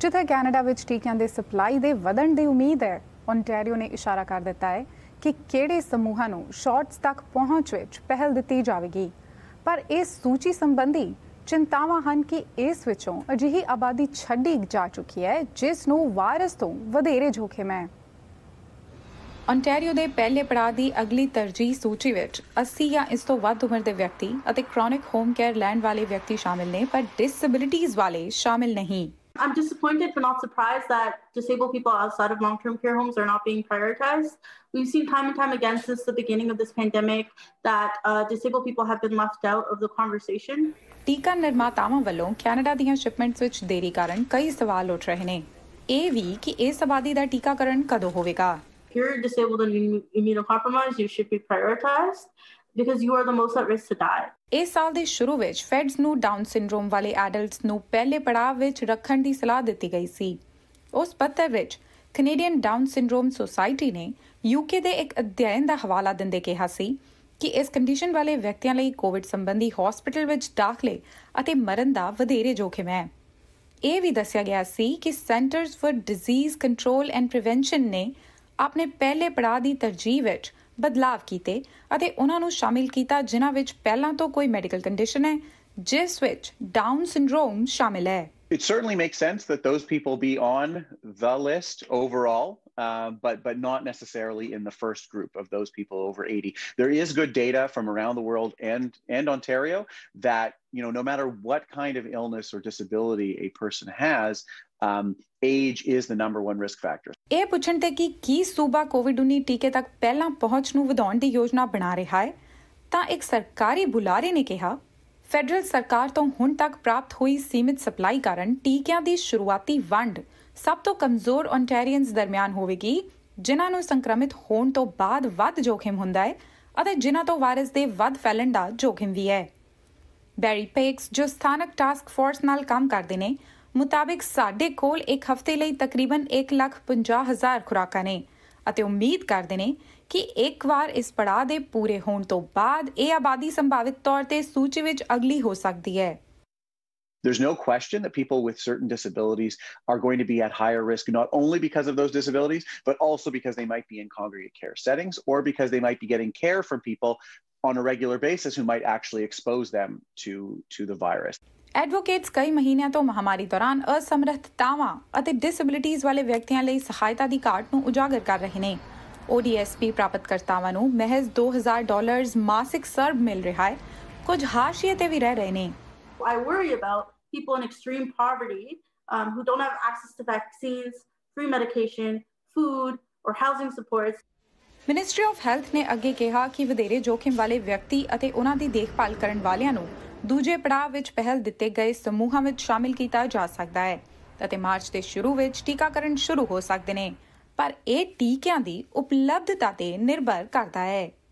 ਜਿੱਥੇ ਕੈਨੇਡਾ ਵਿੱਚ ਟੀਕਿਆਂ ਦੇ ਸਪਲਾਈ ਦੇ ਵਧਣ ਦੀ ਉਮੀਦ ਹੈ ਓਨਟਾਰੀਓ ਨੇ ਇਸ਼ਾਰਾ ਕਰ ਦਿੱਤਾ ਹੈ ਕਿ ਕਿਹੜੇ ਸਮੂਹਾਂ ਨੂੰ ਸ਼ਾਰਟਸ ਤੱਕ ਪਹੁੰਚ ਵਿੱਚ ਪਹਿਲ ਦਿੱਤੀ ਜਾਵੇਗੀ ਪਰ ਇਸ ਸੂਚੀ ਸੰਬੰਧੀ ਚਿੰਤਾਵਾਂ ਹਨ ਕਿ ਇਸ ਵਿੱਚੋਂ ਅਜਿਹੀ ਆਬਾਦੀ ਛੱਡੀ ਜਾ ਚੁੱਕੀ ਹੈ ਜਿਸ ਨੂੰ ਵਾਇਰਸ ਤੋਂ ਵਧੇਰੇ ਜੋਖਮ ਹੈ ਓਨਟਾਰੀਓ ਦੇ ਪਹਿਲੇ ਪੜਾਅ ਦੀ ਅਗਲੀ ਤਰਜੀਹ ਸੂਚੀ ਵਿੱਚ 80 ਜਾਂ ਇਸ ਤੋਂ ਵੱਧ ਉਮਰ ਦੇ ਵਿਅਕਤੀ ਅਤੇ ਕ੍ਰੋਨਿਕ ਹੋਮ ਕੇਅਰ ਲੈਣ ਵਾਲੇ ਵਿਅਕਤੀ ਸ਼ਾਮਿਲ ਨੇ ਪਰ ਡਿਸੇਬਿਲਿਟੀਜ਼ ਵਾਲੇ ਸ਼ਾਮਿਲ ਨਹੀਂ I'm disappointed but not surprised that disabled people outside of long term care homes are not being prioritized. We've seen time and time again since the beginning of this pandemic that uh, disabled people have been left out of the conversation. ਟੀਕਾ ਨਿਰਮਾਤਾਵਾਂ ਵੱਲੋਂ Canada ਦੀਆਂ shipments ਵਿੱਚ ਦੇਰੀ ਕਾਰਨ ਕਈ ਸਵਾਲ ਉੱਠ ਰਹੇ ਨੇ ਇਹ ਵੀ ਕਿ ਇਸ ਆਬਾਦੀ ਦਾ ਟੀਕਾਕਰਨ ਕਦੋਂ ਹੋਵੇਗਾ If you're disabled and immunocompromised, you should be prioritized. because you are the most at risk to die. ਇਸ ਸਾਲ ਦੇ ਸ਼ੁਰੂ ਵਿੱਚ ਫੈਡਸ ਨੂੰ ਡਾਊਨ ਸਿੰਡਰੋਮ ਵਾਲੇ ਐਡਲਟਸ ਨੂੰ ਪਹਿਲੇ ਪੜਾਅ ਵਿੱਚ ਰੱਖਣ ਦੀ ਸਲਾਹ ਦਿੱਤੀ ਗਈ ਸੀ। ਉਸ ਪੱਤਰ ਵਿੱਚ ਕੈਨੇਡੀਅਨ ਡਾਊਨ ਸਿੰਡਰੋਮ ਸੁਸਾਇਟੀ ਨੇ ਯੂਕੇ ਦੇ ਇੱਕ ਅਧਿਐਨ ਦਾ ਹਵਾਲਾ ਦਿੰਦੇ ਕਿਹਾ ਸੀ ਕਿ ਇਸ ਕੰਡੀਸ਼ਨ ਵਾਲੇ ਵਿਅਕਤੀਆਂ ਲਈ ਕੋਵਿਡ ਸੰਬੰਧੀ ਹਸਪੀਟਲ ਵਿੱਚ ਦਾਖਲੇ ਅਤੇ ਮਰਨ ਦਾ ਵਧੇਰੇ ਜੋਖਮ ਹੈ। ਇਹ ਵੀ ਦੱਸਿਆ ਗਿਆ ਸੀ ਕਿ Centers for Disease Control and Prevention ਨੇ ਆਪਣੇ ਪਹਿਲੇ ਪੜਾਅ ਦੀ ਤਰਜੀਹ ਵਿੱਚ ਬਦਲਾਵ ਕੀਤੇ ਅਤੇ ਉਹਨਾਂ ਨੂੰ ਸ਼ਾਮਿਲ ਕੀਤਾ ਜਿਨ੍ਹਾਂ ਵਿੱਚ ਪਹਿਲਾਂ ਤੋਂ ਕੋਈ ਮੈਡੀਕਲ ਕੰਡੀਸ਼ਨ ਹੈ ਜਿਸ ਵਿੱਚ ਡਾਊਨ ਸਿੰਡਰੋਮ ਸ਼ਾਮਿਲ ਹੈ It certainly makes sense that those people be on the list overall Uh, but but not necessarily in the first group of those people over 80. There is good data from around the world and and Ontario that you know no matter what kind of illness or disability a person has, um, age is the number one risk factor. ਇਹ ਪੁੱਛਣ ਤੇ ਕਿ ਕੀ ਸੂਬਾ ਕੋਵਿਡ-19 ਟੀਕੇ ਤੱਕ ਪਹਿਲਾਂ ਪਹੁੰਚ ਨੂੰ ਵਧਾਉਣ ਦੀ ਯੋਜਨਾ ਬਣਾ ਰਿਹਾ ਹੈ ਤਾਂ ਇੱਕ ਸਰਕਾਰੀ ਬੁਲਾਰੇ ਨੇ ਕਿਹਾ ਫੈਡਰਲ ਸਰਕਾਰ ਤੋਂ ਹੁਣ ਤੱਕ ਪ੍ਰਾਪਤ ਹੋਈ ਸੀਮਿਤ ਸਪਲਾਈ ਕਾਰਨ ਟੀਕਿਆਂ ਦੀ ਸ਼ੁਰੂਆਤੀ ਵੰਡ ਸਭ ਤੋਂ ਕਮਜ਼ੋਰ ਓਨਟਾਰੀਅਨਸ ਦਰਮਿਆਨ ਹੋਵੇਗੀ ਜਿਨ੍ਹਾਂ ਨੂੰ ਸੰਕਰਮਿਤ ਹੋਣ ਤੋਂ ਬਾਅਦ ਵੱਧ ਜੋਖਿਮ ਹੁੰਦਾ ਹੈ ਅਤੇ ਜਿਨ੍ਹਾਂ ਤੋਂ ਵਾਇਰਸ ਦੇ ਵੱਧ ਫੈਲਣ ਦਾ ਜੋਖਿਮ ਵੀ ਹੈ ਬੈਰੀ ਪੇਕਸ ਜੋ ਸਥਾਨਕ ਟਾਸਕ ਫੋਰਸ ਨਾਲ ਕੰਮ ਕਰਦੇ ਨੇ ਮੁਤਾਬਕ ਸਾਡੇ ਕੋਲ ਇੱਕ ਹਫ਼ਤੇ ਲਈ ਤਕਰੀਬਨ 1,50,000 ਖੁਰਾਕਾਂ ਨੇ ਅਤੇ ਉਮੀਦ ਕਰਦੇ ਨੇ ਕਿ ਇੱਕ ਵਾਰ ਇਸ ਪੜਾਅ ਦੇ ਪੂਰੇ ਹੋਣ ਤੋਂ ਬਾਅਦ ਇਹ ਆਬਾਦੀ ਸੰਭਾਵਿਤ ਤੌਰ ਤੇ ਸੂਚੀ ਵਿੱਚ ਅਗਲੀ ਹੋ ਸਕਦੀ ਹੈ There's no question that people with certain disabilities are going to be at higher risk, not only because of those disabilities, but also because they might be in congregate care settings or because they might be getting care from people on a regular basis who might actually expose them to, to the virus. Advocates ਕਈ ਮਹੀਨਿਆਂ ਤੋਂ ਮਹਾਮਾਰੀ ਦੌਰਾਨ ਅਸਮਰਥਤਾਵਾਂ ਅਤੇ ਡਿਸੇਬਿਲਿਟੀਆਂ ਵਾਲੇ ਵਿਅਕਤੀਆਂ ਲਈ ਸਹਾਇਤਾ ਦੀ ਘਾਟ ਨੂੰ ਉਜਾਗਰ ਕਰ ਰਹੇ ਨੇ ODSP ਪ੍ਰਾਪਤਕਰਤਾਵਾਂ ਨੂੰ ਮਹਿਜ਼ 2000 ਡਾਲਰਸ ਮਾਸਿਕ ਸਰਬ ਮਿਲ ਰਿਹਾ ਹੈ ਕੁਝ ਹਾਸ਼ੀਏ ਤੇ ਵੀ ਰਹਿ ਰਹੇ ਨੇ I worry about people in extreme poverty um, who don't have access to vaccines, free medication, food or housing supports. Ministry of Health ਨੇ ਅੱਗੇ ਕਿਹਾ ਕਿ ਵਧੇਰੇ ਜੋਖਿਮ ਵਾਲੇ ਵਿਅਕਤੀ ਅਤੇ ਉਹਨਾਂ ਦੀ ਦੇਖਭਾਲ ਕਰਨ ਵਾਲਿਆਂ ਨੂੰ ਦੂਜੇ ਪੜਾਅ ਵਿੱਚ ਪਹਿਲ ਦਿੱਤੇ ਗਏ ਸਮੂਹਾਂ ਵਿੱਚ ਸ਼ਾਮਿਲ ਕੀਤਾ ਜਾ ਸਕਦਾ ਹੈ ਅਤੇ ਮਾਰਚ ਦੇ ਸ਼ੁਰੂ ਵਿੱਚ ਟੀਕਾਕਰਨ ਸ਼ੁਰੂ ਹੋ ਸਕਦੇ ਨੇ ਪਰ ਇਹ ਟੀਕਿਆਂ ਦੀ ਉਪਲਬਧਤਾ ਤੇ ਨਿਰਭਰ ਕਰਦਾ ਹੈ